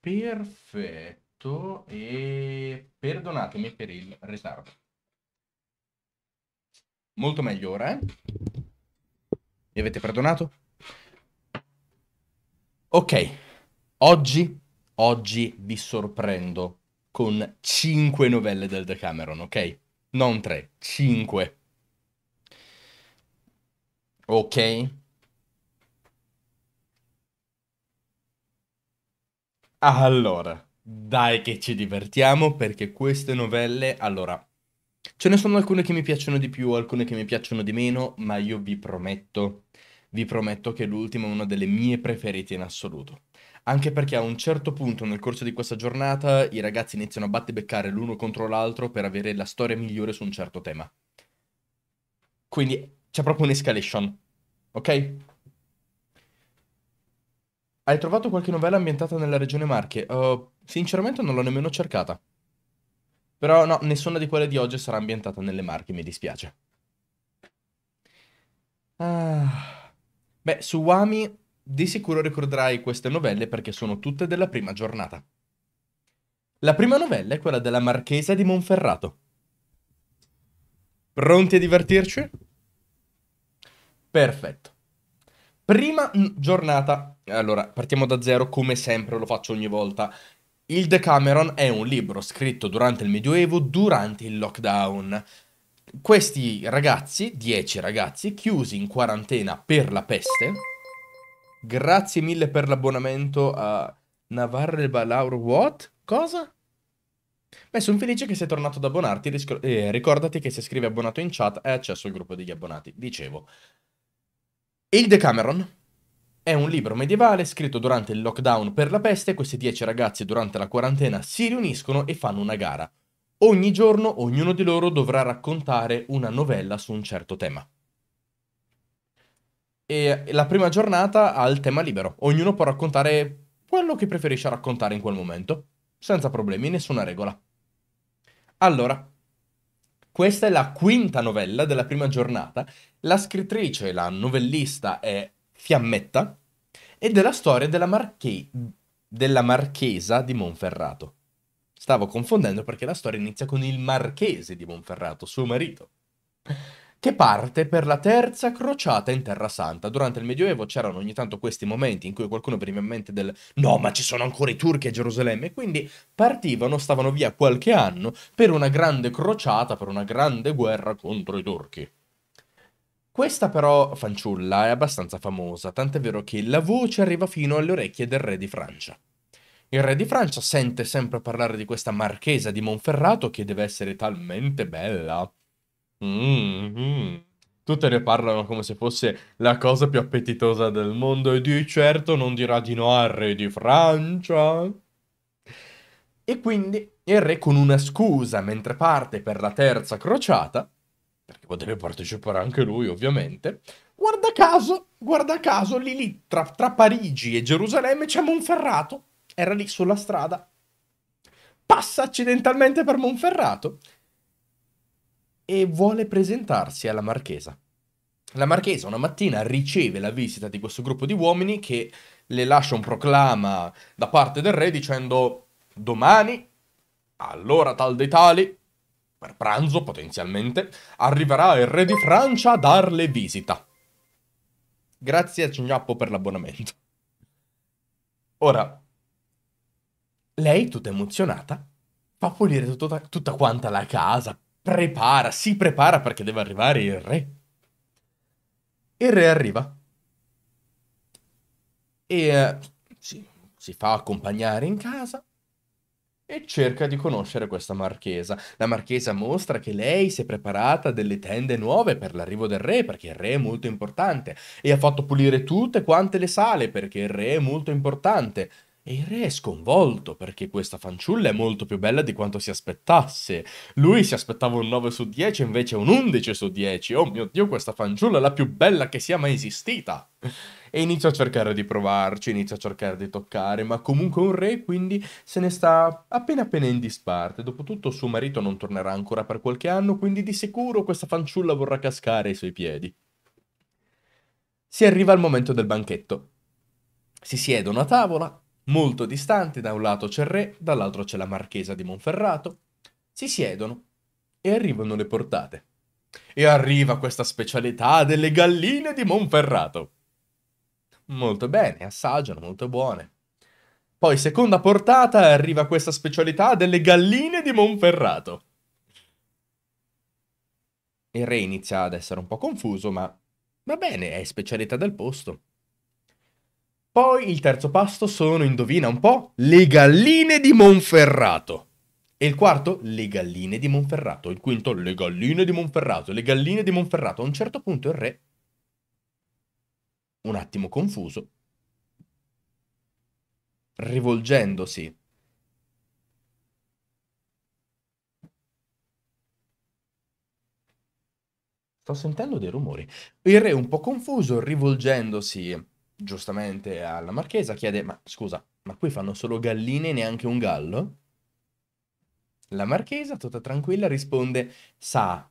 Perfetto e perdonatemi per il ritardo. Molto meglio ora, eh? Mi avete perdonato? Ok, oggi, oggi vi sorprendo con 5 novelle del Decameron, ok? Non 3, 5. Ok? Allora, dai che ci divertiamo perché queste novelle, allora, ce ne sono alcune che mi piacciono di più, alcune che mi piacciono di meno, ma io vi prometto, vi prometto che l'ultima è una delle mie preferite in assoluto. Anche perché a un certo punto nel corso di questa giornata i ragazzi iniziano a battebeccare l'uno contro l'altro per avere la storia migliore su un certo tema. Quindi c'è proprio un'escalation, ok? Hai trovato qualche novella ambientata nella regione Marche? Uh, sinceramente non l'ho nemmeno cercata. Però no, nessuna di quelle di oggi sarà ambientata nelle Marche, mi dispiace. Ah. Beh, su Wami di sicuro ricorderai queste novelle perché sono tutte della prima giornata. La prima novella è quella della Marchesa di Monferrato. Pronti a divertirci? Perfetto. Prima mm, giornata, allora partiamo da zero come sempre lo faccio ogni volta. Il Decameron è un libro scritto durante il Medioevo, durante il lockdown. Questi ragazzi, 10 ragazzi, chiusi in quarantena per la peste. Grazie mille per l'abbonamento a Navarre Balaur. What? Cosa? Beh, sono felice che sei tornato ad abbonarti. Eh, ricordati che se scrivi abbonato in chat hai accesso al gruppo degli abbonati. Dicevo, il Decameron è un libro medievale scritto durante il lockdown per la peste. Questi dieci ragazzi durante la quarantena si riuniscono e fanno una gara. Ogni giorno ognuno di loro dovrà raccontare una novella su un certo tema. E la prima giornata ha il tema libero. Ognuno può raccontare quello che preferisce raccontare in quel momento, senza problemi, nessuna regola. Allora, questa è la quinta novella della prima giornata. La scrittrice, la novellista è Fiammetta ed è la storia della, marche... della marchesa di Monferrato. Stavo confondendo perché la storia inizia con il marchese di Monferrato, suo marito che parte per la terza crociata in Terra Santa. Durante il Medioevo c'erano ogni tanto questi momenti in cui qualcuno veniva in mente del no, ma ci sono ancora i turchi a Gerusalemme, e quindi partivano, stavano via qualche anno per una grande crociata, per una grande guerra contro i turchi. Questa però fanciulla è abbastanza famosa, tant'è vero che la voce arriva fino alle orecchie del re di Francia. Il re di Francia sente sempre parlare di questa marchesa di Monferrato che deve essere talmente bella Mm-hmm. Tutte ne parlano come se fosse la cosa più appetitosa del mondo e di certo non dirà di no al re di Francia. E quindi il re con una scusa mentre parte per la terza crociata, perché potrebbe partecipare anche lui ovviamente, guarda caso, guarda caso, lì lì tra, tra Parigi e Gerusalemme c'è Monferrato, era lì sulla strada, passa accidentalmente per Monferrato e vuole presentarsi alla marchesa. La marchesa una mattina riceve la visita di questo gruppo di uomini che le lascia un proclama da parte del re dicendo domani, all'ora tal dei tali, per pranzo potenzialmente, arriverà il re di Francia a darle visita. Grazie a Cignappo per l'abbonamento. Ora, lei tutta emozionata, fa pulire tutta, tutta quanta la casa, prepara, si prepara perché deve arrivare il re. Il re arriva. E uh, si, si fa accompagnare in casa e cerca di conoscere questa marchesa. La marchesa mostra che lei si è preparata delle tende nuove per l'arrivo del re, perché il re è molto importante, e ha fatto pulire tutte quante le sale, perché il re è molto importante. E il re è sconvolto perché questa fanciulla è molto più bella di quanto si aspettasse. Lui si aspettava un 9 su 10, invece un 11 su 10. Oh mio Dio, questa fanciulla è la più bella che sia mai esistita. E inizia a cercare di provarci, inizia a cercare di toccare, ma comunque un re quindi se ne sta appena appena in disparte. Dopotutto suo marito non tornerà ancora per qualche anno, quindi di sicuro questa fanciulla vorrà cascare ai suoi piedi. Si arriva al momento del banchetto. Si siedono a tavola Molto distanti, da un lato c'è il re, dall'altro c'è la marchesa di Monferrato. Si siedono e arrivano le portate. E arriva questa specialità delle galline di Monferrato. Molto bene, assaggiano, molto buone. Poi seconda portata arriva questa specialità delle galline di Monferrato. Il re inizia ad essere un po' confuso, ma va bene, è specialità del posto. Poi il terzo pasto sono, indovina un po', le galline di Monferrato. E il quarto, le galline di Monferrato. Il quinto, le galline di Monferrato. Le galline di Monferrato. A un certo punto il re, un attimo confuso, rivolgendosi Sto sentendo dei rumori. Il re, un po' confuso, rivolgendosi giustamente alla marchesa, chiede, ma scusa, ma qui fanno solo galline e neanche un gallo? La marchesa, tutta tranquilla, risponde, sa,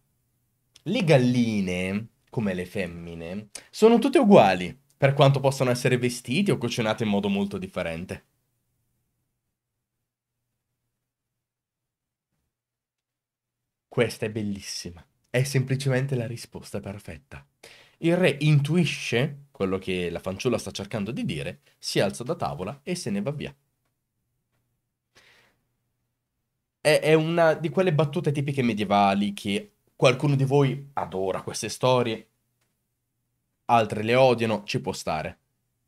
le galline, come le femmine, sono tutte uguali, per quanto possano essere vestite o cucinate in modo molto differente. Questa è bellissima, è semplicemente la risposta perfetta. Il re intuisce quello che la fanciulla sta cercando di dire, si alza da tavola e se ne va via. È, è una di quelle battute tipiche medievali che qualcuno di voi adora queste storie, altre le odiano, ci può stare.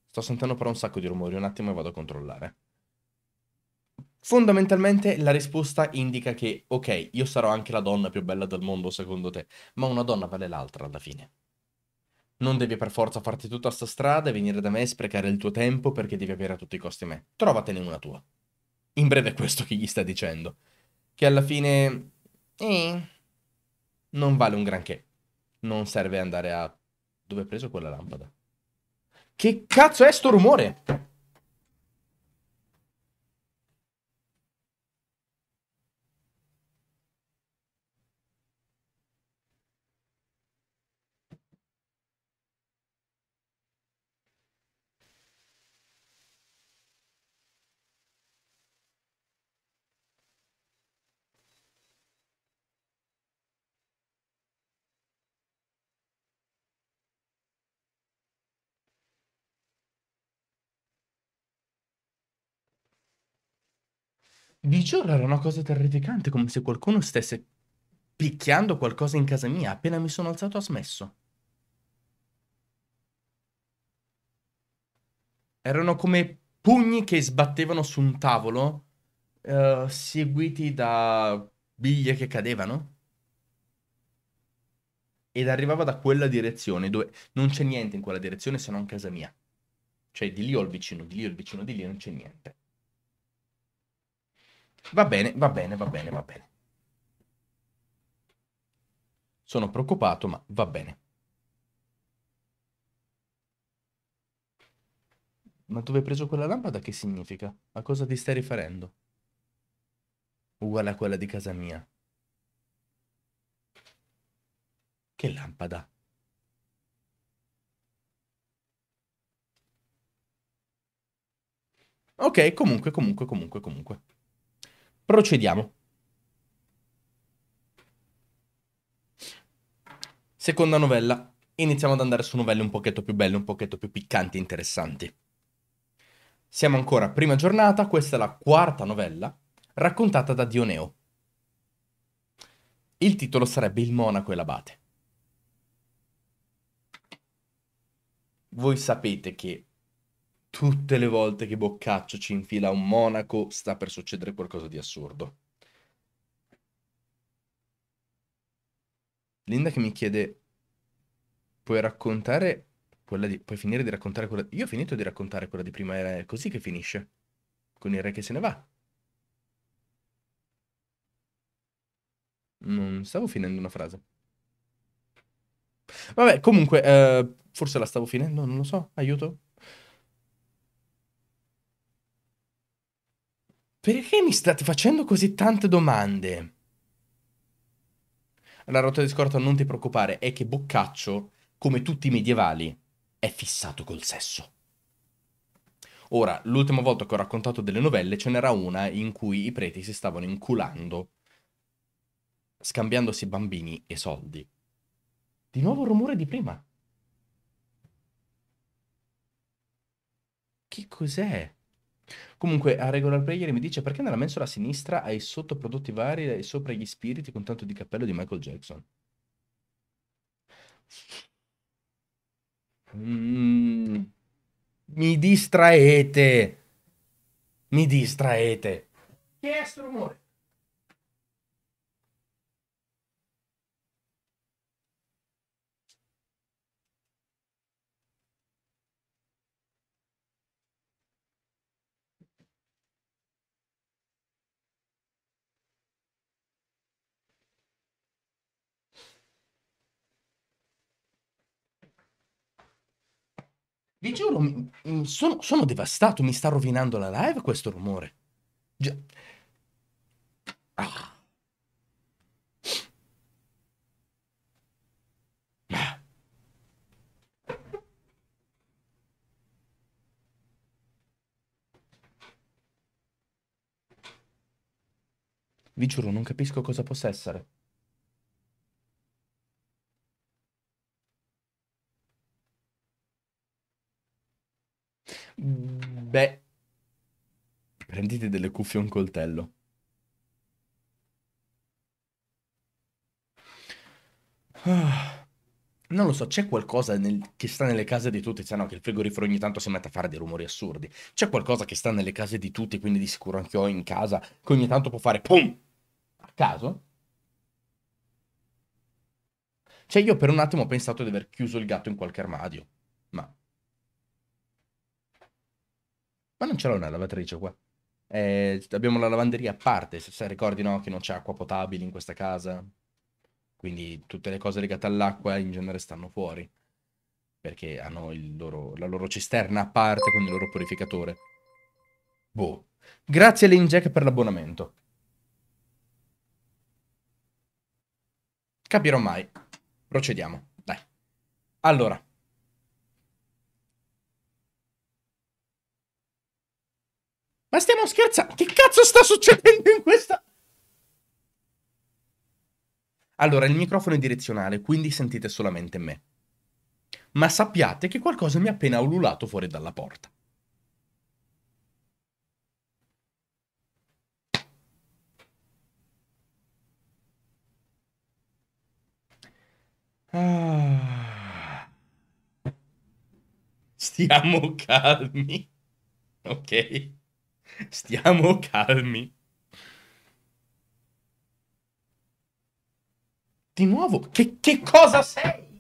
Sto sentendo però un sacco di rumori, un attimo e vado a controllare. Fondamentalmente la risposta indica che, ok, io sarò anche la donna più bella del mondo secondo te, ma una donna vale l'altra alla fine. Non devi per forza farti tutta sta strada e venire da me e sprecare il tuo tempo perché devi avere a tutti i costi me. Trovatene una tua. In breve è questo che gli sta dicendo. Che alla fine... Eh, non vale un granché. Non serve andare a... Dove hai preso quella lampada? Che cazzo è sto rumore? Di giorno era una cosa terrificante, come se qualcuno stesse picchiando qualcosa in casa mia. Appena mi sono alzato ha smesso. Erano come pugni che sbattevano su un tavolo, eh, seguiti da biglie che cadevano. Ed arrivava da quella direzione, dove non c'è niente in quella direzione se non casa mia. Cioè di lì ho il vicino, di lì ho il vicino, di lì non c'è niente. Va bene, va bene, va bene, va bene. Sono preoccupato, ma va bene. Ma dove hai preso quella lampada che significa? A cosa ti stai riferendo? Uguale a quella di casa mia. Che lampada? Ok, comunque, comunque, comunque, comunque. Procediamo. Seconda novella. Iniziamo ad andare su novelle un pochetto più belle, un pochetto più piccanti, e interessanti. Siamo ancora a prima giornata, questa è la quarta novella, raccontata da Dioneo. Il titolo sarebbe Il monaco e l'abate. Voi sapete che tutte le volte che Boccaccio ci infila un monaco sta per succedere qualcosa di assurdo. Linda che mi chiede, puoi raccontare quella di... puoi finire di raccontare quella... Io ho finito di raccontare quella di prima, era così che finisce, con il re che se ne va. Non stavo finendo una frase. Vabbè, comunque, eh, forse la stavo finendo, non lo so, aiuto. Perché mi state facendo così tante domande? La rotta di scorta non ti preoccupare, è che Boccaccio, come tutti i medievali, è fissato col sesso. Ora, l'ultima volta che ho raccontato delle novelle ce n'era una in cui i preti si stavano inculando, scambiandosi bambini e soldi. Di nuovo il rumore di prima. Che cos'è? Comunque, a regular player mi dice perché nella mensola a sinistra hai sottoprodotti vari e sopra gli spiriti con tanto di cappello di Michael Jackson. Mm, mi distraete. Mi distraete. Che è sto rumore? Vi giuro, mm, sono, sono devastato, mi sta rovinando la live questo rumore. Già... Ah. Vi giuro, non capisco cosa possa essere. Beh, prendete delle cuffie e un coltello. Ah, non lo so, c'è qualcosa nel- che sta nelle case di tutti, cioè no, che il frigorifero ogni tanto si mette a fare dei rumori assurdi. C'è qualcosa che sta nelle case di tutti, quindi di sicuro anche ho in casa, che ogni tanto può fare PUM! A caso? Cioè io per un attimo ho pensato di aver chiuso il gatto in qualche armadio. Ma non ce l'ho una lavatrice qua. Eh, abbiamo la lavanderia a parte, se, se ricordi no, che non c'è acqua potabile in questa casa. Quindi tutte le cose legate all'acqua in genere stanno fuori. Perché hanno loro, la loro cisterna a parte con il loro purificatore. Boh. Grazie Lane Jack per l'abbonamento. Capirò mai. Procediamo. Dai. Allora. Ma stiamo scherzando? Che cazzo sta succedendo in questa... Allora, il microfono è direzionale, quindi sentite solamente me. Ma sappiate che qualcosa mi ha appena ululato fuori dalla porta. Ah. Stiamo calmi. Ok. Stiamo calmi. Di nuovo, che, che cosa sei?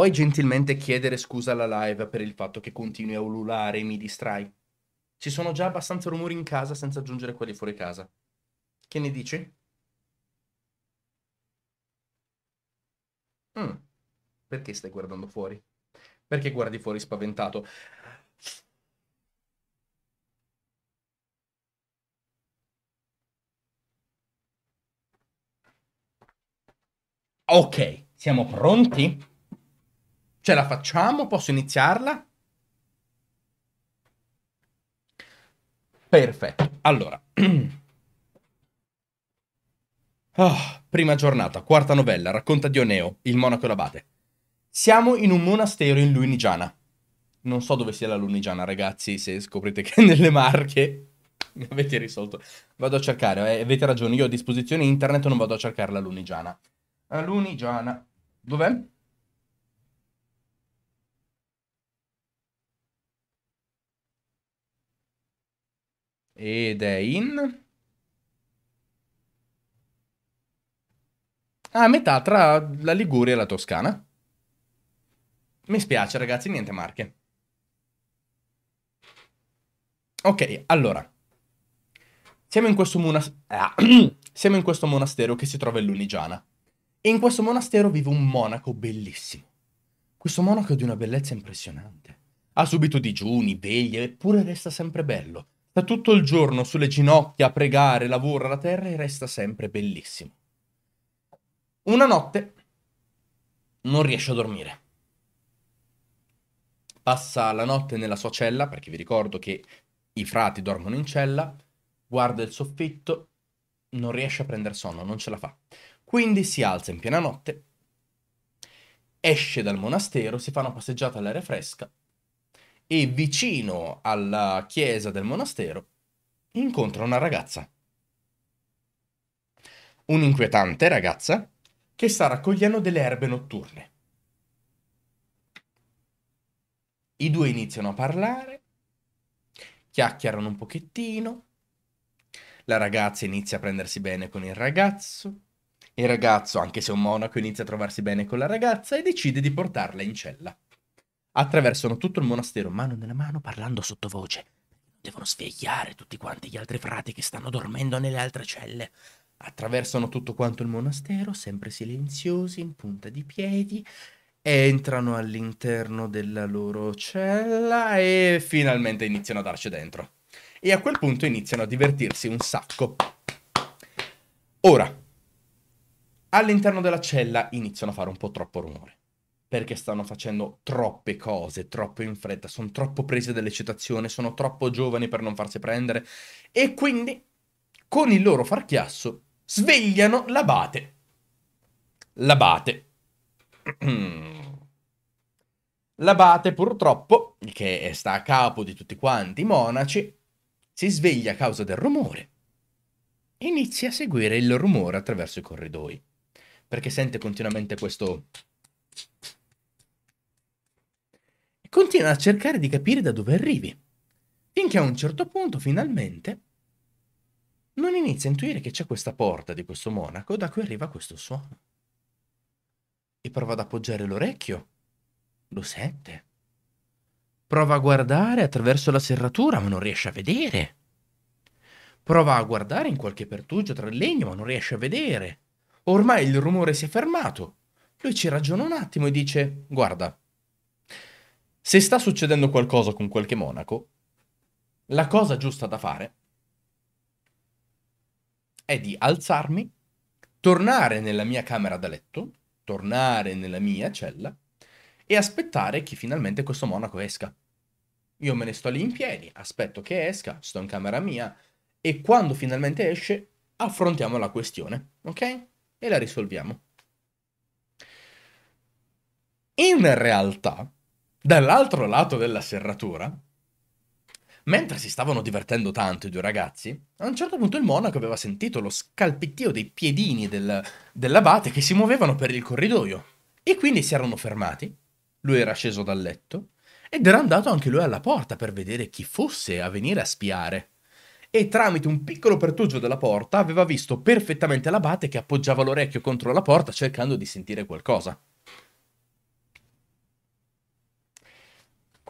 puoi gentilmente chiedere scusa alla live per il fatto che continui a ululare e mi distrai? Ci sono già abbastanza rumori in casa senza aggiungere quelli fuori casa. Che ne dici? Mm. Perché stai guardando fuori? Perché guardi fuori spaventato? Ok, siamo pronti? Ce la facciamo? Posso iniziarla? Perfetto. Allora. Oh, prima giornata, quarta novella, racconta di Oneo, il monaco e l'abate. Siamo in un monastero in Lunigiana. Non so dove sia la Lunigiana, ragazzi, se scoprite che è nelle Marche mi avete risolto. Vado a cercare, eh, avete ragione, io ho a disposizione internet, non vado a cercare la Lunigiana. La Lunigiana. Dov'è? ed è in... a ah, metà tra la Liguria e la Toscana. Mi spiace ragazzi, niente marche. Ok, allora. Siamo in, monas- ah, siamo in questo, monastero che si trova in Lunigiana. E in questo monastero vive un monaco bellissimo. Questo monaco è di una bellezza impressionante. Ha subito digiuni, veglie, eppure resta sempre bello. Sta tutto il giorno sulle ginocchia a pregare, lavora la terra e resta sempre bellissimo. Una notte non riesce a dormire. Passa la notte nella sua cella, perché vi ricordo che i frati dormono in cella, guarda il soffitto, non riesce a prendere sonno, non ce la fa. Quindi si alza in piena notte, esce dal monastero, si fa una passeggiata all'aria fresca e vicino alla chiesa del monastero incontra una ragazza. Un'inquietante ragazza che sta raccogliendo delle erbe notturne. I due iniziano a parlare, chiacchierano un pochettino, la ragazza inizia a prendersi bene con il ragazzo, il ragazzo, anche se è un monaco, inizia a trovarsi bene con la ragazza e decide di portarla in cella attraversano tutto il monastero mano nella mano parlando sottovoce. Devono svegliare tutti quanti gli altri frati che stanno dormendo nelle altre celle. Attraversano tutto quanto il monastero, sempre silenziosi, in punta di piedi, entrano all'interno della loro cella e finalmente iniziano a darci dentro. E a quel punto iniziano a divertirsi un sacco. Ora, all'interno della cella iniziano a fare un po' troppo rumore perché stanno facendo troppe cose, troppo in fretta, sono troppo prese dall'eccitazione, sono troppo giovani per non farsi prendere e quindi con il loro far chiasso svegliano l'abate. L'abate. L'abate purtroppo, che sta a capo di tutti quanti i monaci, si sveglia a causa del rumore inizia a seguire il rumore attraverso i corridoi, perché sente continuamente questo continua a cercare di capire da dove arrivi. Finché a un certo punto, finalmente, non inizia a intuire che c'è questa porta di questo monaco da cui arriva questo suono. E prova ad appoggiare l'orecchio. Lo sente. Prova a guardare attraverso la serratura, ma non riesce a vedere. Prova a guardare in qualche pertugio tra il legno, ma non riesce a vedere. Ormai il rumore si è fermato. Lui ci ragiona un attimo e dice: Guarda, se sta succedendo qualcosa con qualche monaco, la cosa giusta da fare è di alzarmi, tornare nella mia camera da letto, tornare nella mia cella e aspettare che finalmente questo monaco esca. Io me ne sto lì in piedi, aspetto che esca, sto in camera mia e quando finalmente esce affrontiamo la questione, ok? E la risolviamo. In realtà, Dall'altro lato della serratura, mentre si stavano divertendo tanto i due ragazzi, a un certo punto il monaco aveva sentito lo scalpittio dei piedini del, dell'abate che si muovevano per il corridoio. E quindi si erano fermati, lui era sceso dal letto, ed era andato anche lui alla porta per vedere chi fosse a venire a spiare. E tramite un piccolo pertugio della porta aveva visto perfettamente l'abate che appoggiava l'orecchio contro la porta cercando di sentire qualcosa.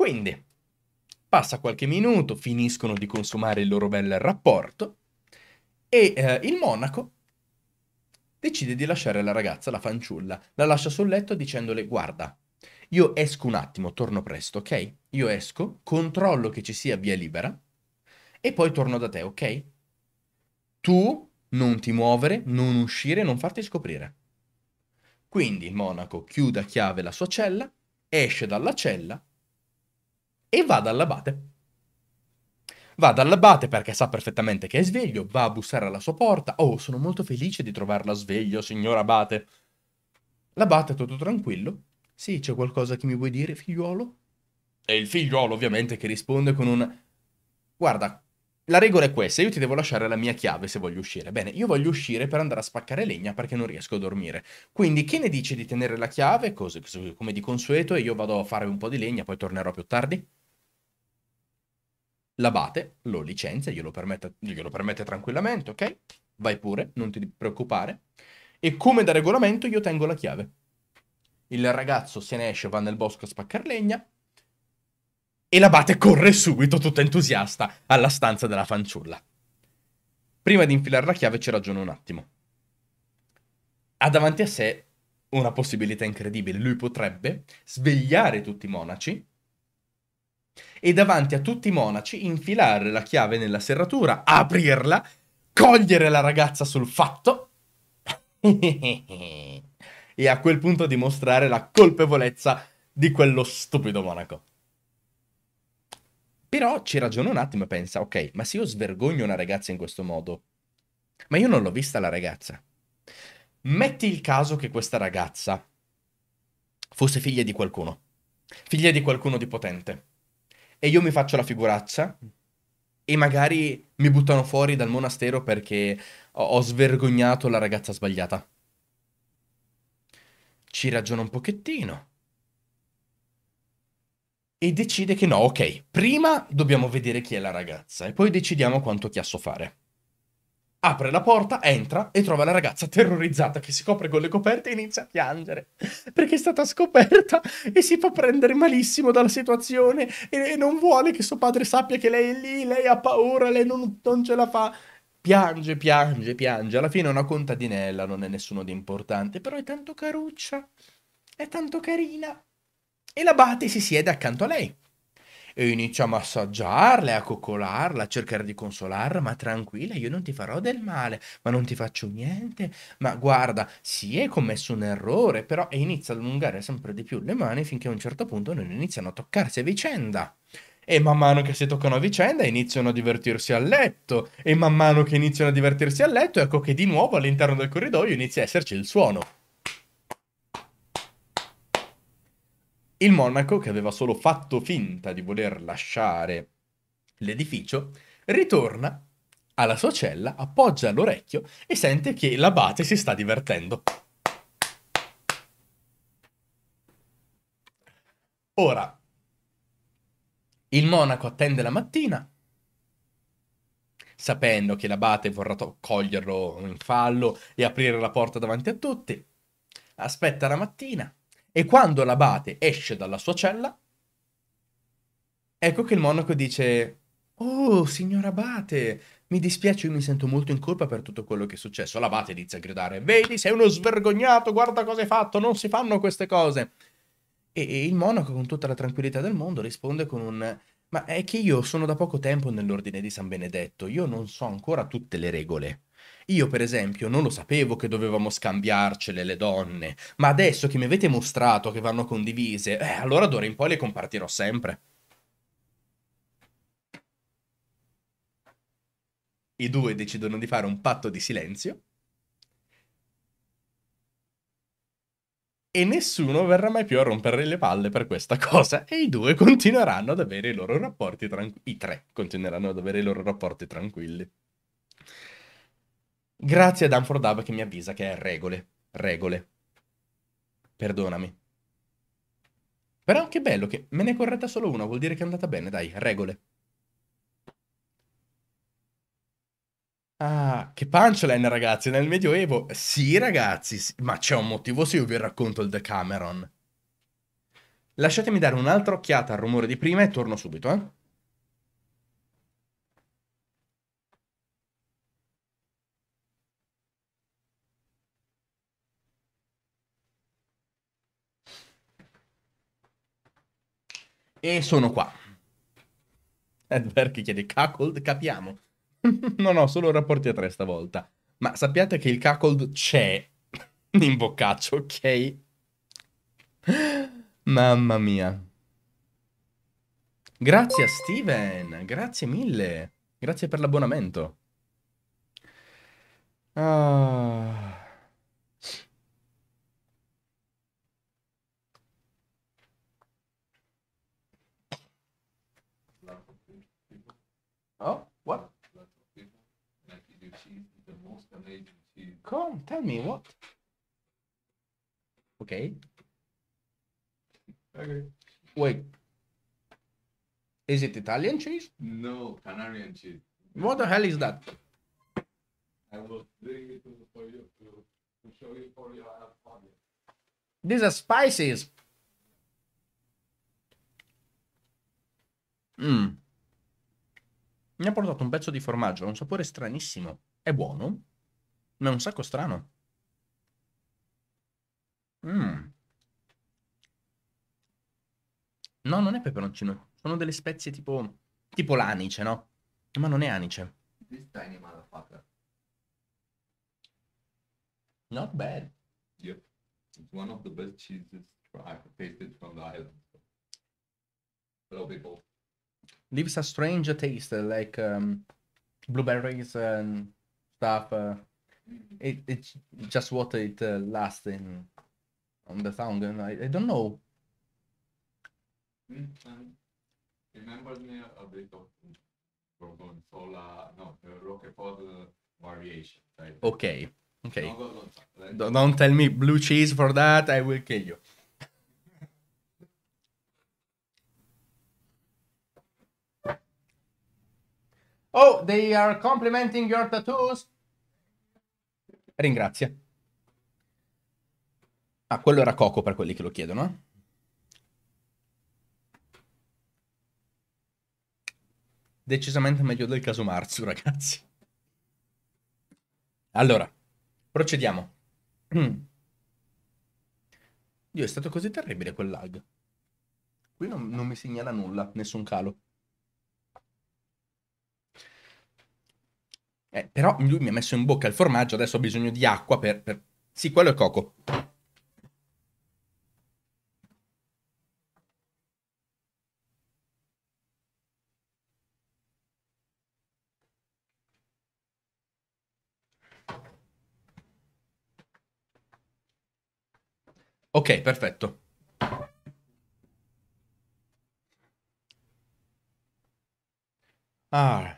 Quindi passa qualche minuto, finiscono di consumare il loro bel rapporto e eh, il monaco decide di lasciare la ragazza, la fanciulla, la lascia sul letto dicendole guarda, io esco un attimo, torno presto, ok? Io esco, controllo che ci sia via libera e poi torno da te, ok? Tu non ti muovere, non uscire, non farti scoprire. Quindi il monaco chiude a chiave la sua cella, esce dalla cella e va dall'abate. Va dall'abate perché sa perfettamente che è sveglio, va a bussare alla sua porta. Oh, sono molto felice di trovarla sveglio, signor abate. L'abate è tutto tranquillo. Sì, c'è qualcosa che mi vuoi dire, figliuolo? E il figliuolo ovviamente che risponde con un... Guarda, la regola è questa, io ti devo lasciare la mia chiave se voglio uscire. Bene, io voglio uscire per andare a spaccare legna perché non riesco a dormire. Quindi che ne dici di tenere la chiave, così, come di consueto, e io vado a fare un po' di legna, poi tornerò più tardi? l'abate lo licenzia, glielo permette, glielo permette tranquillamente, ok? Vai pure, non ti preoccupare. E come da regolamento io tengo la chiave. Il ragazzo se ne esce, va nel bosco a spaccar legna. E l'abate corre subito, tutto entusiasta, alla stanza della fanciulla. Prima di infilare la chiave ci ragiona un attimo. Ha davanti a sé una possibilità incredibile. Lui potrebbe svegliare tutti i monaci e davanti a tutti i monaci infilare la chiave nella serratura, aprirla, cogliere la ragazza sul fatto e a quel punto dimostrare la colpevolezza di quello stupido monaco. Però ci ragiona un attimo e pensa, ok, ma se io svergogno una ragazza in questo modo, ma io non l'ho vista la ragazza. Metti il caso che questa ragazza fosse figlia di qualcuno, figlia di qualcuno di potente e io mi faccio la figuraccia e magari mi buttano fuori dal monastero perché ho, svergognato la ragazza sbagliata. Ci ragiona un pochettino e decide che no, ok, prima dobbiamo vedere chi è la ragazza e poi decidiamo quanto chiasso fare apre la porta, entra e trova la ragazza terrorizzata che si copre con le coperte e inizia a piangere perché è stata scoperta e si fa prendere malissimo dalla situazione e, non vuole che suo padre sappia che lei è lì, lei ha paura, lei non, non ce la fa. Piange, piange, piange. Alla fine è una contadinella, non è nessuno di importante, però è tanto caruccia, è tanto carina. E la Bate si siede accanto a lei e inizia a massaggiarla, a coccolarla, a cercare di consolarla, ma tranquilla, io non ti farò del male, ma non ti faccio niente, ma guarda, si è commesso un errore, però e inizia ad allungare sempre di più le mani finché a un certo punto non iniziano a toccarsi a vicenda. E man mano che si toccano a vicenda iniziano a divertirsi a letto. E man mano che iniziano a divertirsi a letto, ecco che di nuovo all'interno del corridoio inizia a esserci il suono. Il monaco, che aveva solo fatto finta di voler lasciare l'edificio, ritorna alla sua cella, appoggia l'orecchio e sente che l'abate si sta divertendo. Ora, il monaco attende la mattina, sapendo che l'abate vorrà coglierlo in fallo e aprire la porta davanti a tutti. Aspetta la mattina, e quando l'abate esce dalla sua cella, ecco che il monaco dice: Oh, signor abate, mi dispiace, io mi sento molto in colpa per tutto quello che è successo. L'abate inizia a gridare: Vedi, sei uno svergognato, guarda cosa hai fatto, non si fanno queste cose. E, e il monaco, con tutta la tranquillità del mondo, risponde con un: Ma è che io sono da poco tempo nell'ordine di San Benedetto, io non so ancora tutte le regole. Io, per esempio, non lo sapevo che dovevamo scambiarcele le donne, ma adesso che mi avete mostrato che vanno condivise, eh, allora d'ora in poi le compartirò sempre. I due decidono di fare un patto di silenzio. E nessuno verrà mai più a rompere le palle per questa cosa. E i due continueranno ad avere i loro rapporti tranquilli. I tre continueranno ad avere i loro rapporti tranquilli. Grazie a Danford Hub che mi avvisa che è regole. Regole. Perdonami. Però che bello che me ne è corretta solo una, vuol dire che è andata bene, dai, regole. Ah, che punchline ragazzi, nel Medioevo. Sì ragazzi, sì. ma c'è un motivo se io vi racconto il Decameron. Lasciatemi dare un'altra occhiata al rumore di prima e torno subito, eh. E sono qua. Edberg chiede, cuckold, capiamo. non ho solo rapporti a tre stavolta. Ma sappiate che il cuckold c'è in boccaccio, ok? Mamma mia. Grazie a Steven, grazie mille. Grazie per l'abbonamento. Ah... Oh, what? Come, tell me what. Okay. Okay. Wait. Is it Italian cheese? No, Canarian cheese. What the hell is that? I will bring it for you to, to show you for your audience. These are spices. Mmm. Mi ha portato un pezzo di formaggio, ha un sapore stranissimo. È buono, ma è un sacco strano. Mmm. No, non è peperoncino. Sono delle spezie tipo... Tipo l'anice, no? Ma non è anice. This tiny motherfucker. Not bad. Yep. It's one of the best cheeses I've tasted from the island. Hello people. leaves a strange taste, uh, like um, blueberries and stuff. Uh, mm-hmm. it it's just what it uh, lasts in on the tongue, and I, I don't know. Mm, um, remember me a bit of Gorgonzola, no, Roquefort uh, variation. Right? Okay, okay. No, no, no, don't tell me blue cheese for that. I will kill you. Oh, they are complimenting your tattoos? Ringrazia. Ah, quello era Coco per quelli che lo chiedono, eh? Decisamente meglio del caso Marzu, ragazzi. Allora, procediamo. Dio, è stato così terribile quel lag. Qui non, non mi segnala nulla, nessun calo. Eh, però lui mi ha messo in bocca il formaggio, adesso ho bisogno di acqua per... per... Sì, quello è coco. Ok, perfetto. Ah.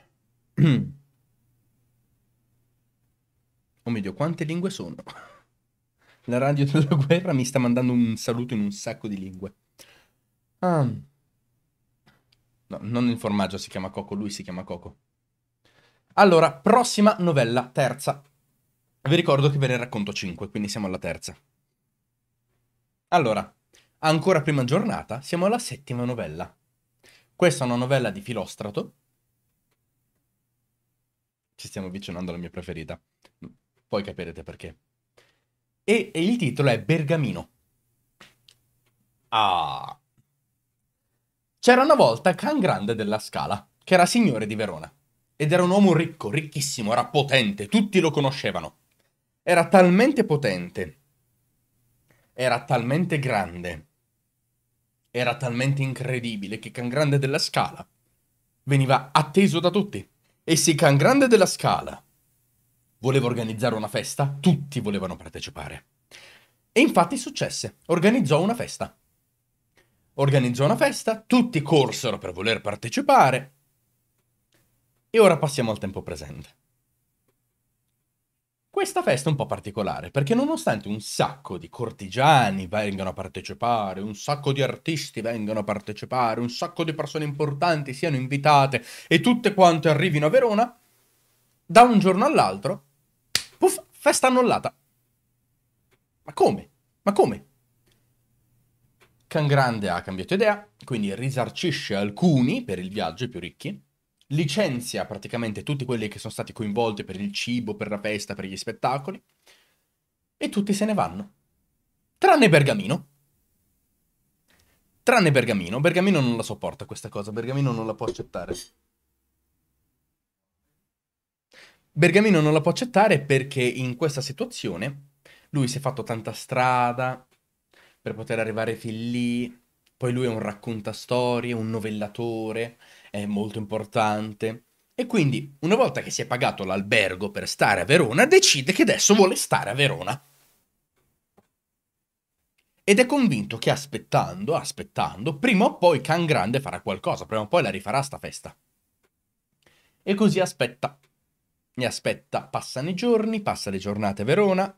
radio, quante lingue sono? La radio della guerra mi sta mandando un saluto in un sacco di lingue. Ah. No, non il formaggio si chiama Coco, lui si chiama Coco. Allora, prossima novella, terza. Vi ricordo che ve ne racconto 5, quindi siamo alla terza. Allora, ancora prima giornata, siamo alla settima novella. Questa è una novella di Filostrato. Ci stiamo avvicinando alla mia preferita. Poi capirete perché. E, e il titolo è Bergamino. Ah. C'era una volta Can Grande della Scala, che era signore di Verona. Ed era un uomo ricco, ricchissimo, era potente, tutti lo conoscevano. Era talmente potente, era talmente grande, era talmente incredibile che Can Grande della Scala veniva atteso da tutti. E se Can Grande della Scala voleva organizzare una festa, tutti volevano partecipare. E infatti successe, organizzò una festa. Organizzò una festa, tutti corsero per voler partecipare. E ora passiamo al tempo presente. Questa festa è un po' particolare perché nonostante un sacco di cortigiani vengano a partecipare, un sacco di artisti vengano a partecipare, un sacco di persone importanti siano invitate e tutte quante arrivino a Verona, da un giorno all'altro Festa annullata. Ma come? Ma come? Can Grande ha cambiato idea, quindi risarcisce alcuni per il viaggio, i più ricchi, licenzia praticamente tutti quelli che sono stati coinvolti per il cibo, per la festa, per gli spettacoli, e tutti se ne vanno. Tranne Bergamino. Tranne Bergamino. Bergamino non la sopporta questa cosa, Bergamino non la può accettare. Bergamino non la può accettare perché in questa situazione lui si è fatto tanta strada per poter arrivare fin lì, poi lui è un raccontastorie, un novellatore, è molto importante. E quindi, una volta che si è pagato l'albergo per stare a Verona, decide che adesso vuole stare a Verona. Ed è convinto che aspettando, aspettando, prima o poi Can Grande farà qualcosa, prima o poi la rifarà sta festa. E così aspetta. Mi aspetta, passano i giorni, passa le giornate a Verona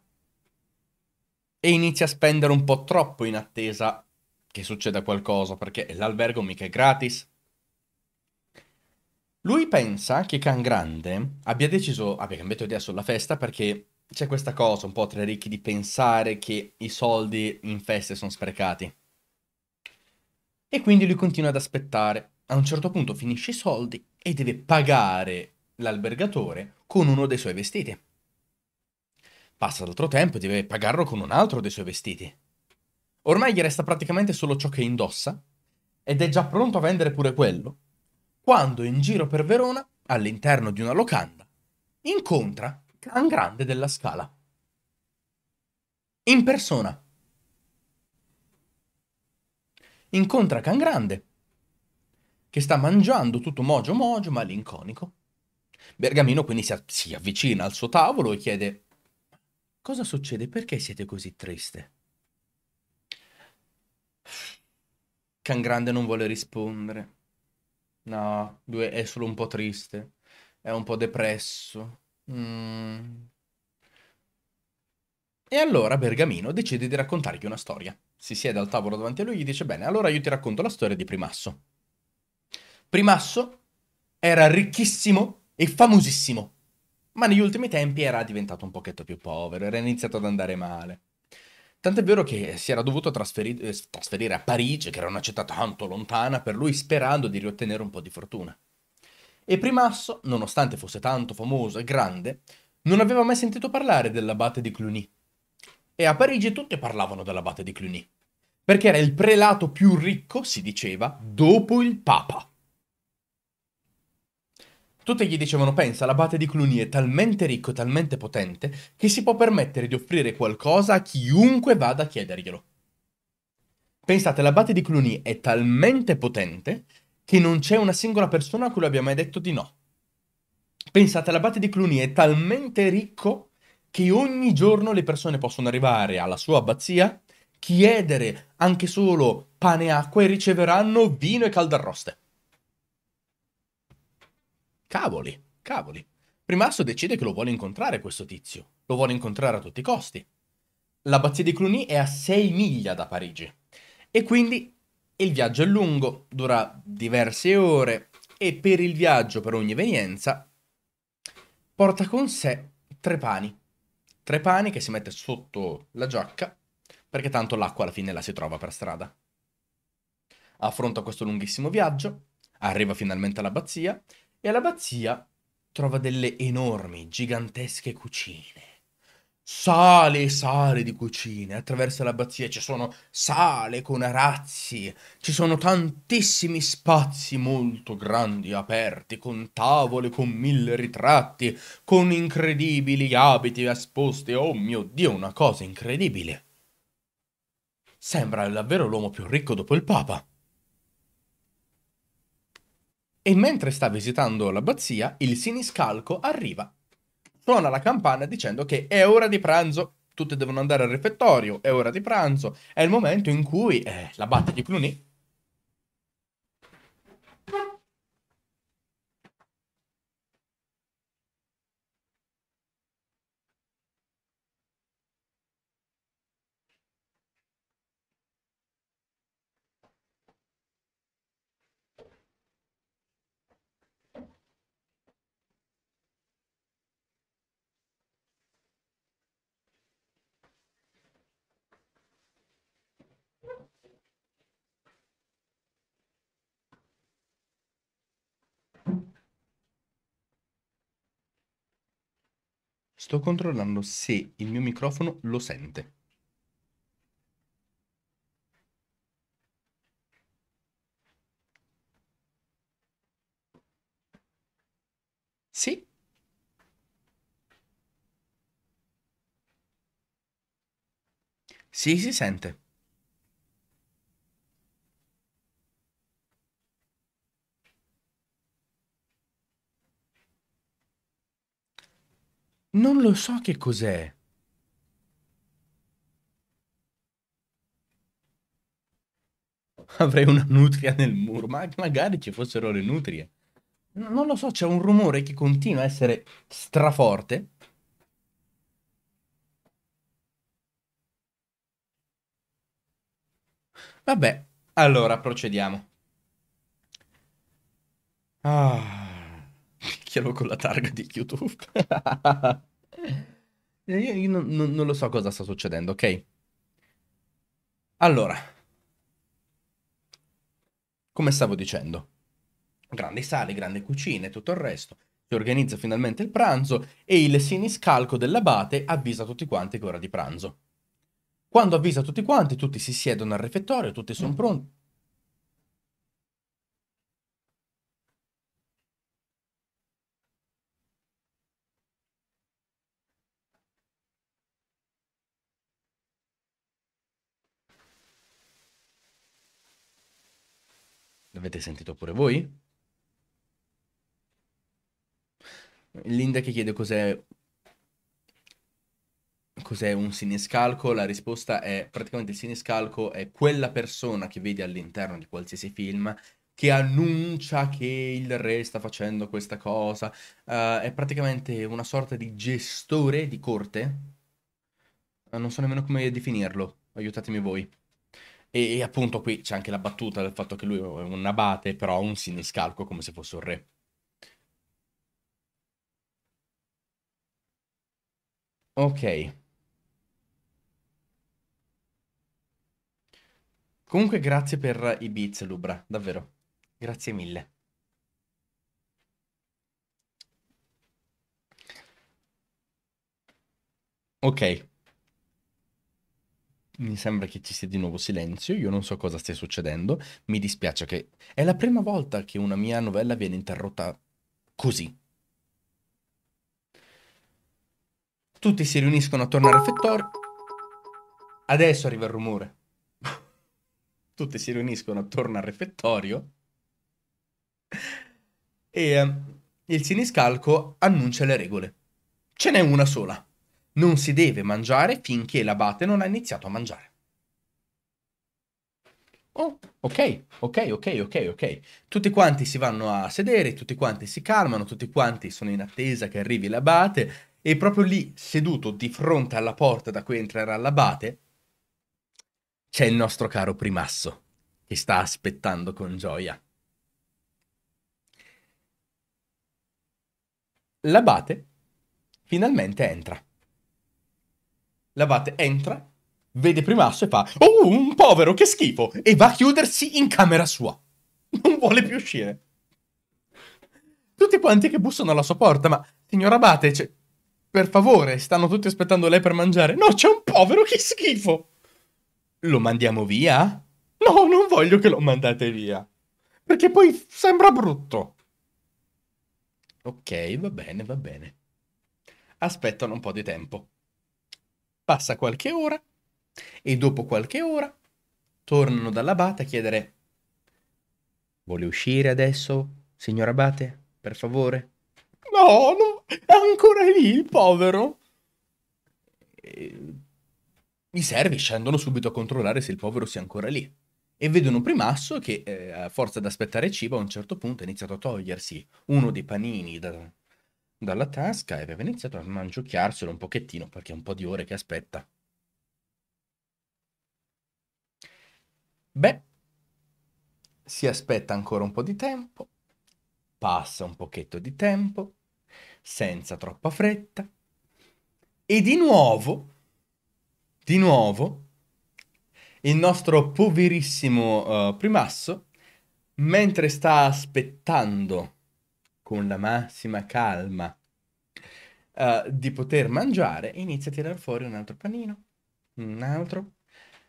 e inizia a spendere un po' troppo in attesa che succeda qualcosa, perché l'albergo mica è gratis. Lui pensa che Can Grande abbia deciso, abbia cambiato idea sulla festa perché c'è questa cosa un po' tra i ricchi di pensare che i soldi in feste sono sprecati. E quindi lui continua ad aspettare. A un certo punto finisce i soldi e deve pagare l'albergatore con uno dei suoi vestiti. Passa l'altro tempo e deve pagarlo con un altro dei suoi vestiti. Ormai gli resta praticamente solo ciò che indossa ed è già pronto a vendere pure quello, quando in giro per Verona, all'interno di una locanda, incontra Can Grande della Scala. In persona. Incontra Can Grande, che sta mangiando tutto mogio mogio malinconico Bergamino quindi si, si avvicina al suo tavolo e chiede Cosa succede? Perché siete così triste? Can Grande non vuole rispondere. No, lui è solo un po' triste. È un po' depresso. Mm. E allora Bergamino decide di raccontargli una storia. Si siede al tavolo davanti a lui e gli dice: Bene, allora io ti racconto la storia di Primasso. Primasso era ricchissimo e famosissimo. Ma negli ultimi tempi era diventato un pochetto più povero, era iniziato ad andare male. Tant'è vero che si era dovuto trasferire, eh, trasferire a Parigi, che era una città tanto lontana per lui, sperando di riottenere un po' di fortuna. E Primasso, nonostante fosse tanto famoso e grande, non aveva mai sentito parlare dell'abate di Cluny. E a Parigi tutti parlavano dell'abate di Cluny, perché era il prelato più ricco, si diceva, dopo il Papa. Tutti gli dicevano pensa, l'abate di Cluny è talmente ricco e talmente potente che si può permettere di offrire qualcosa a chiunque vada a chiederglielo. Pensate, l'abate di Cluny è talmente potente che non c'è una singola persona a cui abbia mai detto di no. Pensate, l'abate di Cluny è talmente ricco che ogni giorno le persone possono arrivare alla sua abbazia, chiedere anche solo pane e acqua e riceveranno vino e caldarroste. Cavoli, cavoli. Primasso decide che lo vuole incontrare questo tizio. Lo vuole incontrare a tutti i costi. L'abbazia di Cluny è a 6 miglia da Parigi. E quindi il viaggio è lungo, dura diverse ore e per il viaggio, per ogni evenienza, porta con sé tre pani. Tre pani che si mette sotto la giacca perché tanto l'acqua alla fine la si trova per strada. Affronta questo lunghissimo viaggio, arriva finalmente all'abbazia, e all'abbazia trova delle enormi, gigantesche cucine. Sale e sale di cucine, attraverso l'abbazia ci sono sale con arazzi, ci sono tantissimi spazi molto grandi aperti, con tavole con mille ritratti, con incredibili abiti esposti. Oh mio Dio, una cosa incredibile! Sembra davvero l'uomo più ricco dopo il Papa e mentre sta visitando l'abbazia, il siniscalco arriva. Suona la campana dicendo che è ora di pranzo, tutti devono andare al refettorio, è ora di pranzo, è il momento in cui eh, l'abate di Cluny Sto controllando se il mio microfono lo sente. Sì. Sì, si sente. Non lo so che cos'è. Avrei una nutria nel muro, ma magari ci fossero le nutrie. Non lo so, c'è un rumore che continua a essere straforte. Vabbè, allora procediamo. Ah picchiano con la targa di YouTube. Eh, io, io non, non, lo so cosa sta succedendo, ok? Allora, come stavo dicendo, grandi sale, grandi cucine, tutto il resto. Si organizza finalmente il pranzo e il siniscalco dell'abate avvisa tutti quanti che è ora di pranzo. Quando avvisa tutti quanti, tutti si siedono al refettorio, tutti sono mm. pronti, Avete sentito pure voi? Linda che chiede cos'è cos'è un siniscalco? La risposta è praticamente il siniscalco è quella persona che vedi all'interno di qualsiasi film che annuncia che il re sta facendo questa cosa. Uh, è praticamente una sorta di gestore di corte. Eh, non so nemmeno come definirlo. Aiutatemi voi. E, e, appunto qui c'è anche la battuta del fatto che lui è un abate, però un siniscalco come se fosse un re. Ok. Comunque grazie per i beats, Lubra, davvero. Grazie mille. Ok. Mi sembra che ci sia di nuovo silenzio, io non so cosa stia succedendo, mi dispiace che è la prima volta che una mia novella viene interrotta così. Tutti si riuniscono attorno al refettorio. Adesso arriva il rumore. Tutti si riuniscono attorno al refettorio. E ehm, il siniscalco annuncia le regole. Ce n'è una sola non si deve mangiare finché l'abate non ha iniziato a mangiare. Oh, ok, ok, ok, ok, ok. Tutti quanti si vanno a sedere, tutti quanti si calmano, tutti quanti sono in attesa che arrivi l'abate e proprio lì, seduto di fronte alla porta da cui entrerà l'abate, c'è il nostro caro primasso che sta aspettando con gioia. L'abate finalmente entra l'abate entra, vede Primasso e fa «Oh, un povero, che schifo!» e va a chiudersi in camera sua. Non vuole più uscire. Tutti quanti che bussano alla sua porta, ma signor abate, cioè, per favore, stanno tutti aspettando lei per mangiare. No, c'è un povero, che schifo! Lo mandiamo via? No, non voglio che lo mandate via. Perché poi sembra brutto. Ok, va bene, va bene. Aspettano un po' di tempo. Passa qualche ora e dopo qualche ora tornano dall'abate a chiedere Vuole uscire adesso, signor abate, per favore? No, no, è ancora lì il povero. E... I servi scendono subito a controllare se il povero sia ancora lì e vedono un primasso che, eh, a forza di aspettare cibo, a un certo punto ha iniziato a togliersi uno dei panini da, dalla tasca e aveva iniziato a mangiucchiarselo un pochettino perché è un po' di ore che aspetta. Beh, si aspetta ancora un po' di tempo, passa un pochetto di tempo, senza troppa fretta, e di nuovo, di nuovo, il nostro poverissimo uh, primasso, mentre sta aspettando con la massima calma uh, di poter mangiare, inizia a tirare fuori un altro panino, un altro.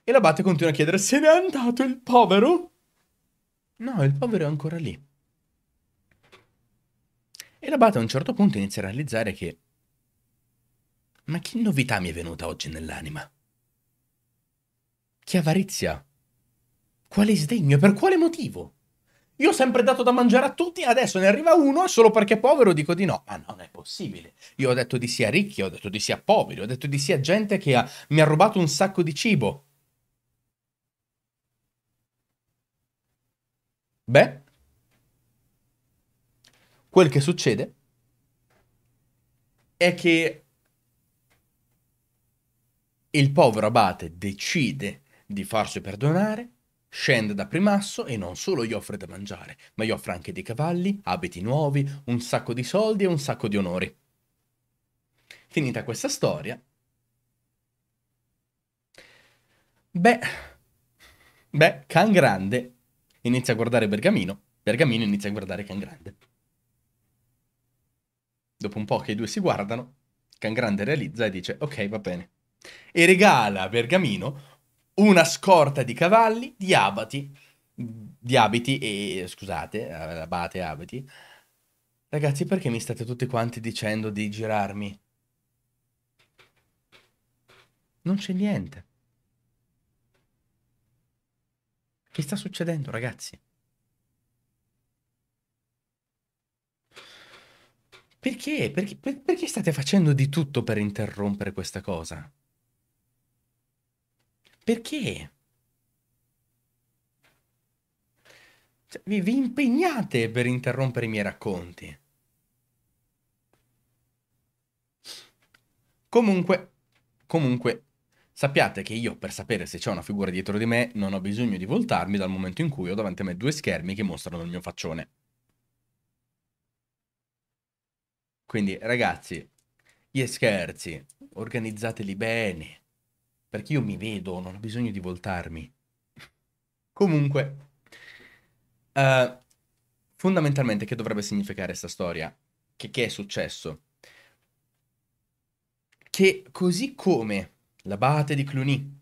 E l'abate continua a chiedere: Se n'è andato il povero? No, il povero è ancora lì. E l'abate a un certo punto inizia a realizzare che. Ma che novità mi è venuta oggi nell'anima? Che avarizia? Quale sdegno? Per quale motivo? Io ho sempre dato da mangiare a tutti, adesso ne arriva uno e solo perché è povero dico di no. Ma ah, non è possibile. Io ho detto di sì a ricchi, ho detto di sì a poveri, ho detto di sì a gente che ha, mi ha rubato un sacco di cibo. Beh, quel che succede è che il povero abate decide di farsi perdonare Scende da Primasso e non solo gli offre da mangiare, ma gli offre anche dei cavalli, abiti nuovi, un sacco di soldi e un sacco di onori. Finita questa storia, beh, beh, Can Grande inizia a guardare Bergamino, Bergamino inizia a guardare Can Grande. Dopo un po' che i due si guardano, Can Grande realizza e dice ok va bene. E regala a Bergamino una scorta di cavalli, di abati, di abiti e, scusate, eh, abate e abiti. Ragazzi, perché mi state tutti quanti dicendo di girarmi? Non c'è niente. Che sta succedendo, ragazzi? Perché? Perché, per, perché state facendo di tutto per interrompere questa cosa? Perché? Cioè, vi, vi impegnate per interrompere i miei racconti. Comunque, comunque, sappiate che io per sapere se c'è una figura dietro di me non ho bisogno di voltarmi dal momento in cui ho davanti a me due schermi che mostrano il mio faccione. Quindi, ragazzi, gli scherzi, organizzateli bene perché io mi vedo, non ho bisogno di voltarmi. Comunque, uh, fondamentalmente che dovrebbe significare questa storia? Che, che è successo? Che così come l'abate di Cluny,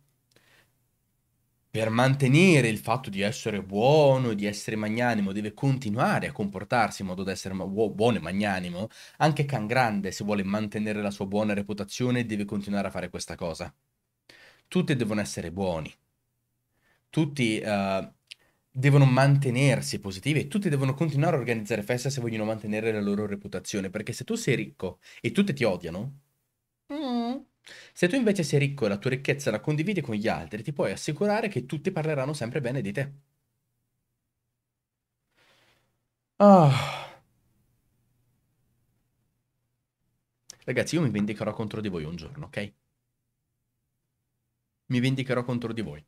per mantenere il fatto di essere buono, e di essere magnanimo, deve continuare a comportarsi in modo da essere buono e magnanimo, anche Can Grande, se vuole mantenere la sua buona reputazione, deve continuare a fare questa cosa tutti devono essere buoni, tutti uh, devono mantenersi positivi e tutti devono continuare a organizzare feste se vogliono mantenere la loro reputazione, perché se tu sei ricco e tutti ti odiano, mm, se tu invece sei ricco e la tua ricchezza la condividi con gli altri, ti puoi assicurare che tutti parleranno sempre bene di te. Oh. Ragazzi, io mi vendicherò contro di voi un giorno, ok? mi vendicherò contro di voi.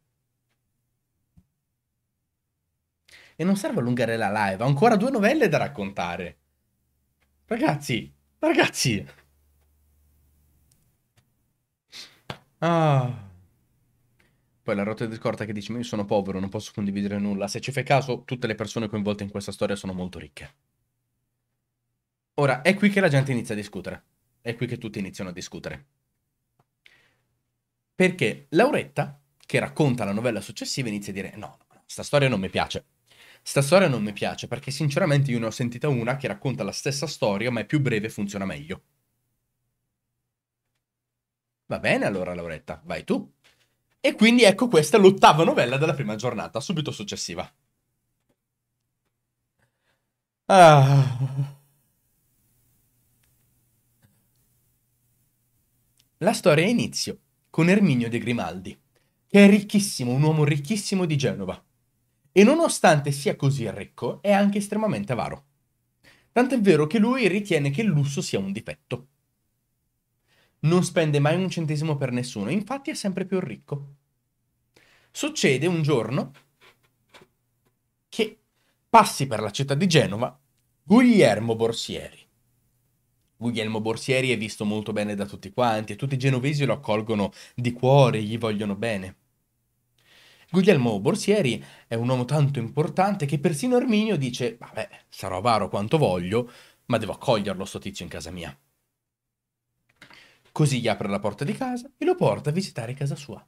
E non serve allungare la live, ho ancora due novelle da raccontare. Ragazzi, ragazzi. Ah. Poi la rotta di scorta che dice, ma io sono povero, non posso condividere nulla. Se ci fai caso, tutte le persone coinvolte in questa storia sono molto ricche. Ora, è qui che la gente inizia a discutere. È qui che tutti iniziano a discutere. Perché Lauretta, che racconta la novella successiva, inizia a dire no, no, no sta storia non mi piace. Sta storia non mi piace perché sinceramente io ne ho sentita una che racconta la stessa storia ma è più breve e funziona meglio. Va bene allora Lauretta, vai tu. E quindi ecco questa è l'ottava novella della prima giornata, subito successiva. Ah. La storia ha inizio con Erminio de Grimaldi, che è ricchissimo, un uomo ricchissimo di Genova. E nonostante sia così ricco, è anche estremamente avaro. Tant'è vero che lui ritiene che il lusso sia un difetto. Non spende mai un centesimo per nessuno, infatti è sempre più ricco. Succede un giorno che passi per la città di Genova Guglielmo Borsieri, Guglielmo Borsieri è visto molto bene da tutti quanti e tutti i genovesi lo accolgono di cuore, gli vogliono bene. Guglielmo Borsieri è un uomo tanto importante che persino Arminio dice vabbè, sarò avaro quanto voglio, ma devo accoglierlo sto tizio in casa mia. Così gli apre la porta di casa e lo porta a visitare casa sua.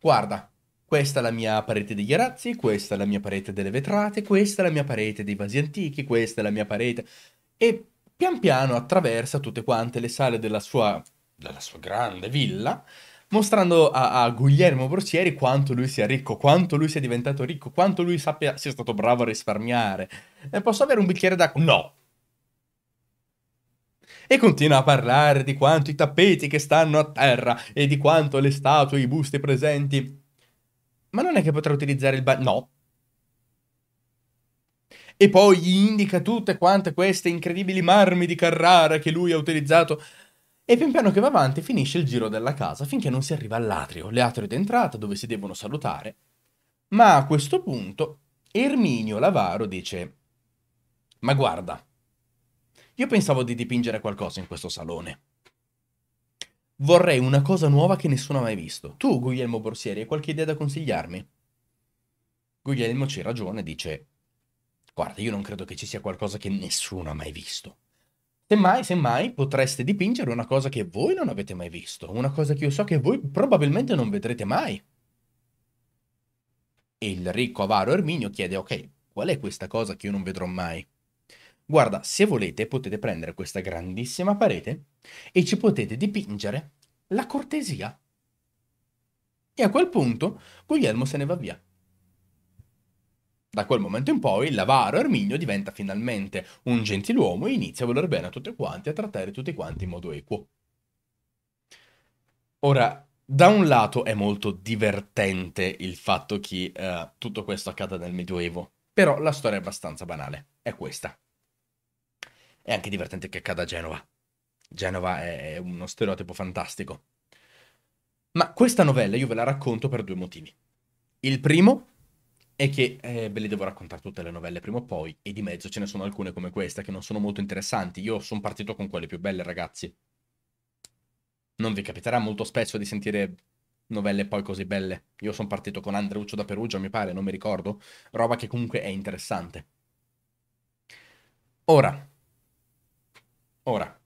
Guarda, questa è la mia parete degli arazzi, questa è la mia parete delle vetrate, questa è la mia parete dei vasi antichi, questa è la mia parete... E Pian piano attraversa tutte quante le sale della sua, della sua grande villa, mostrando a, a, Guglielmo Borsieri quanto lui sia ricco, quanto lui sia diventato ricco, quanto lui sappia, sia stato bravo a risparmiare. Eh, posso avere un bicchiere d'acqua? No! E continua a parlare di quanto i tappeti che stanno a terra e di quanto le statue, i busti presenti. Ma non è che potrà utilizzare il bagno? No e poi gli indica tutte quante queste incredibili marmi di Carrara che lui ha utilizzato. E pian piano che va avanti finisce il giro della casa finché non si arriva all'atrio, l'atrio d'entrata dove si devono salutare. Ma a questo punto Erminio Lavaro dice: Ma guarda, io pensavo di dipingere qualcosa in questo salone. Vorrei una cosa nuova che nessuno ha mai visto. Tu, Guglielmo Borsieri, hai qualche idea da consigliarmi? Guglielmo ci ragione, e dice: Guarda, io non credo che ci sia qualcosa che nessuno ha mai visto. Semmai, semmai, potreste dipingere una cosa che voi non avete mai visto, una cosa che io so che voi probabilmente non vedrete mai. E il ricco avaro Erminio chiede, ok, qual è questa cosa che io non vedrò mai? Guarda, se volete potete prendere questa grandissima parete e ci potete dipingere la cortesia. E a quel punto Guglielmo se ne va via. Da quel momento in poi, l'avaro Erminio diventa finalmente un gentiluomo e inizia a voler bene a tutti quanti e a trattare tutti quanti in modo equo. Ora, da un lato è molto divertente il fatto che uh, tutto questo accada nel Medioevo, però la storia è abbastanza banale, è questa. È anche divertente che accada a Genova. Genova è uno stereotipo fantastico. Ma questa novella io ve la racconto per due motivi. Il primo è che eh, ve le devo raccontare tutte le novelle prima o poi, e di mezzo ce ne sono alcune come questa che non sono molto interessanti. Io sono partito con quelle più belle, ragazzi. Non vi capiterà molto spesso di sentire novelle poi così belle. Io sono partito con Andreuccio da Perugia, mi pare, non mi ricordo. Roba che comunque è interessante. Ora. Ora.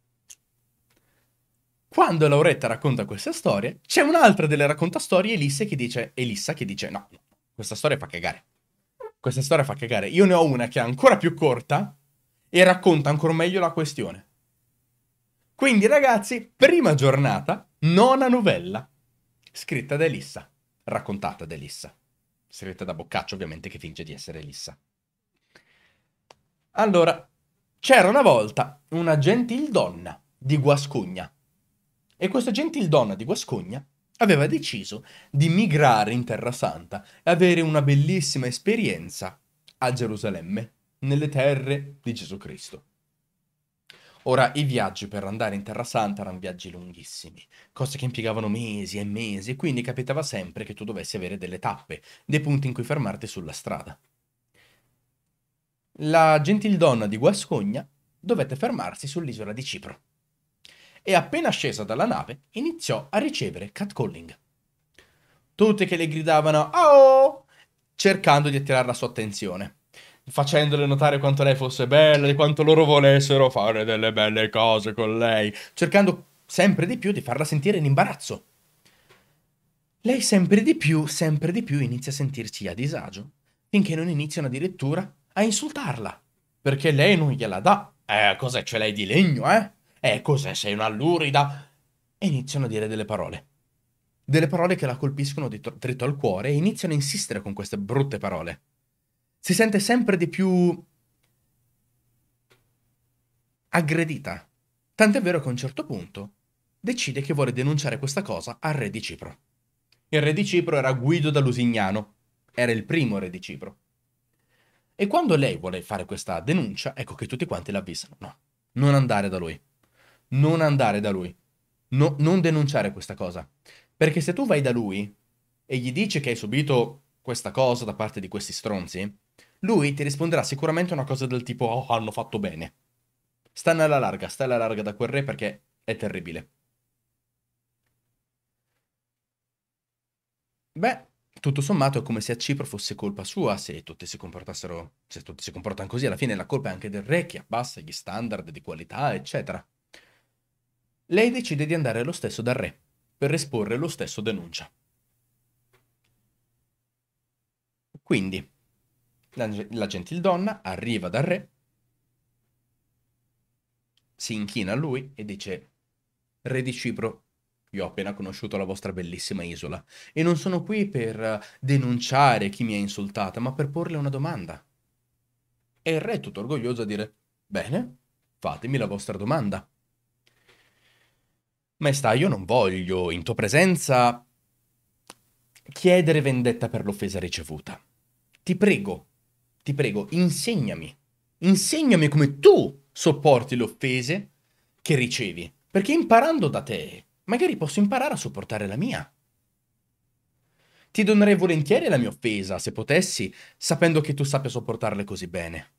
Quando Lauretta racconta queste storie, c'è un'altra delle raccontastorie Elissa che dice, Elissa che dice, no, no questa storia fa cagare. Questa storia fa cagare. Io ne ho una che è ancora più corta e racconta ancora meglio la questione. Quindi ragazzi, prima giornata, nona novella, scritta da Elissa, raccontata da Elissa, scritta da Boccaccio ovviamente che finge di essere Elissa. Allora, c'era una volta una gentildonna di Guascogna e questa gentildonna di Guascogna aveva deciso di migrare in Terra Santa e avere una bellissima esperienza a Gerusalemme, nelle terre di Gesù Cristo. Ora, i viaggi per andare in Terra Santa erano viaggi lunghissimi, cose che impiegavano mesi e mesi, e quindi capitava sempre che tu dovessi avere delle tappe, dei punti in cui fermarti sulla strada. La gentildonna di Guascogna dovette fermarsi sull'isola di Cipro e appena scesa dalla nave iniziò a ricevere catcalling. Tutte che le gridavano «Oh!» cercando di attirare la sua attenzione, facendole notare quanto lei fosse bella e quanto loro volessero fare delle belle cose con lei, cercando sempre di più di farla sentire in imbarazzo. Lei sempre di più, sempre di più inizia a sentirsi a disagio, finché non iniziano addirittura a insultarla, perché lei non gliela dà. Eh, cos'è, ce l'hai di legno, eh? Eh, cos'è? Sei una lurida? E iniziano a dire delle parole. Delle parole che la colpiscono dritto al cuore e iniziano a insistere con queste brutte parole. Si sente sempre di più aggredita. Tant'è vero che a un certo punto decide che vuole denunciare questa cosa al re di Cipro. Il re di Cipro era Guido da Lusignano, era il primo re di Cipro. E quando lei vuole fare questa denuncia, ecco che tutti quanti l'avvisano, no, non andare da lui non andare da lui. No, non denunciare questa cosa. Perché se tu vai da lui e gli dici che hai subito questa cosa da parte di questi stronzi, lui ti risponderà sicuramente una cosa del tipo oh, hanno fatto bene. Stanno alla larga, stai alla larga da quel re perché è terribile. Beh, tutto sommato è come se a Cipro fosse colpa sua se tutti si comportassero, se tutti si comportano così, alla fine la colpa è anche del re che abbassa gli standard di qualità, eccetera. Lei decide di andare lo stesso dal re, per esporre lo stesso denuncia. Quindi, la gentildonna arriva dal re, si inchina a lui e dice, re di Cipro, io ho appena conosciuto la vostra bellissima isola e non sono qui per eh, denunciare chi mi ha insultata, ma per porle una domanda. E il re, è tutto orgoglioso, a dire: Bene, fatemi la vostra domanda. Maestà, io non voglio, in tua presenza, chiedere vendetta per l'offesa ricevuta. Ti prego, ti prego, insegnami. Insegnami come tu sopporti le offese che ricevi. Perché imparando da te, magari posso imparare a sopportare la mia. Ti donerei volentieri la mia offesa, se potessi, sapendo che tu sappia sopportarle così bene.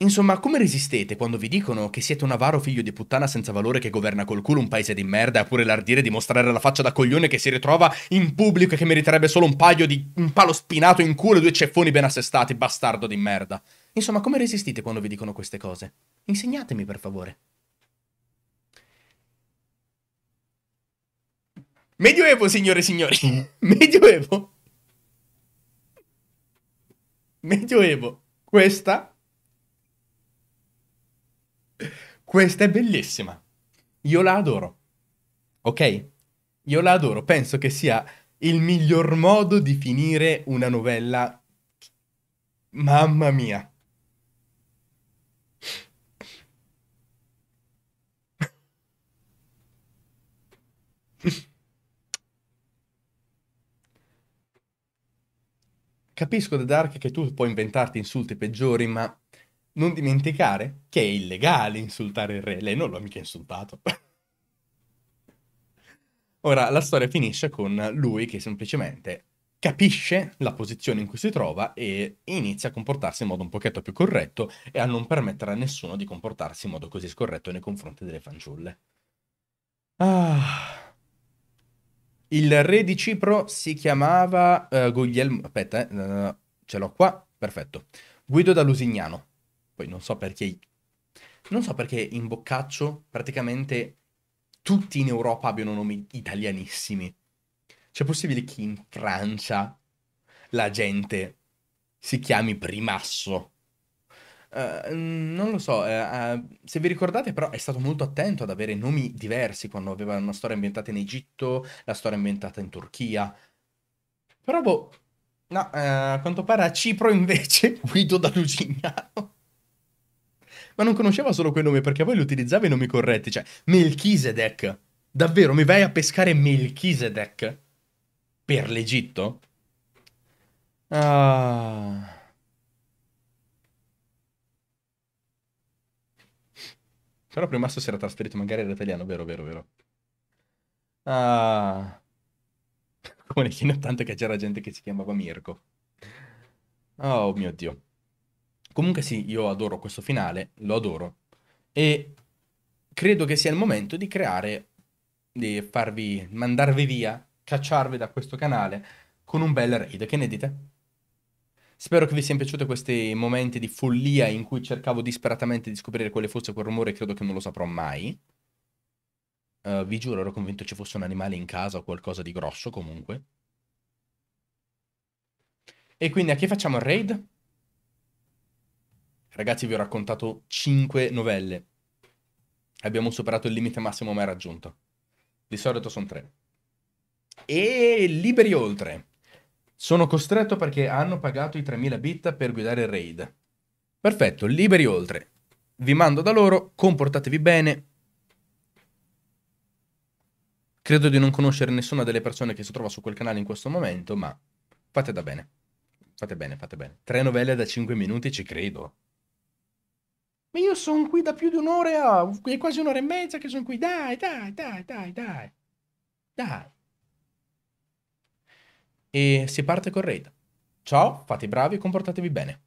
Insomma, come resistete quando vi dicono che siete un avaro figlio di puttana senza valore che governa col culo un paese di merda, e ha pure l'ardire di mostrare la faccia da coglione che si ritrova in pubblico e che meriterebbe solo un paio di... un palo spinato in culo e due ceffoni ben assestati, bastardo di merda? Insomma, come resistete quando vi dicono queste cose? Insegnatemi, per favore. Medioevo, signore e signori! Medioevo! Medioevo! Questa Questa è bellissima. Io la adoro. Ok? Io la adoro. Penso che sia il miglior modo di finire una novella. Mamma mia. Capisco da Dark che tu puoi inventarti insulti peggiori, ma non dimenticare che è illegale insultare il re, lei non l'ha mica insultato. Ora, la storia finisce con lui che semplicemente capisce la posizione in cui si trova e inizia a comportarsi in modo un pochetto più corretto e a non permettere a nessuno di comportarsi in modo così scorretto nei confronti delle fanciulle. Ah. Il re di Cipro si chiamava uh, Guglielmo... Aspetta, eh, uh, ce l'ho qua, perfetto. Guido da Lusignano poi non so perché, non so perché in Boccaccio praticamente tutti in Europa abbiano nomi italianissimi. C'è cioè, possibile che in Francia la gente si chiami Primasso? Uh, non lo so, uh, uh, se vi ricordate però è stato molto attento ad avere nomi diversi quando aveva una storia ambientata in Egitto, la storia ambientata in Turchia. Però boh, no, a quanto pare a Cipro invece Guido da Lucignano ma non conosceva solo quel nome perché poi lo utilizzava i nomi corretti, cioè Melchisedec. Davvero, mi vai a pescare Melchisedec? Per l'Egitto? Ah... Però prima si era trasferito, magari all'italiano, vero, vero, vero. Ah... Come negli anni 80 che c'era gente che si chiamava Mirko. Oh mio Dio. Comunque sì, io adoro questo finale, lo adoro. E credo che sia il momento di creare, di farvi, mandarvi via, cacciarvi da questo canale con un bel raid. Che ne dite? Spero che vi siano piaciuti questi momenti di follia in cui cercavo disperatamente di scoprire quale fosse quel rumore credo che non lo saprò mai. Uh, vi giuro, ero convinto ci fosse un animale in casa o qualcosa di grosso comunque. E quindi a chi facciamo il raid? Ragazzi, vi ho raccontato 5 novelle. Abbiamo superato il limite massimo mai raggiunto. Di solito sono 3. E liberi oltre. Sono costretto perché hanno pagato i 3000 bit per guidare il raid. Perfetto, liberi oltre. Vi mando da loro, comportatevi bene. Credo di non conoscere nessuna delle persone che si trova su quel canale in questo momento, ma fate da bene. Fate bene, fate bene. Tre novelle da 5 minuti ci credo. Ma io sono qui da più di un'ora, oh, è quasi un'ora e mezza che sono qui. Dai, dai, dai, dai, dai. Dai. E si parte con Raid. Ciao, fate i bravi e comportatevi bene.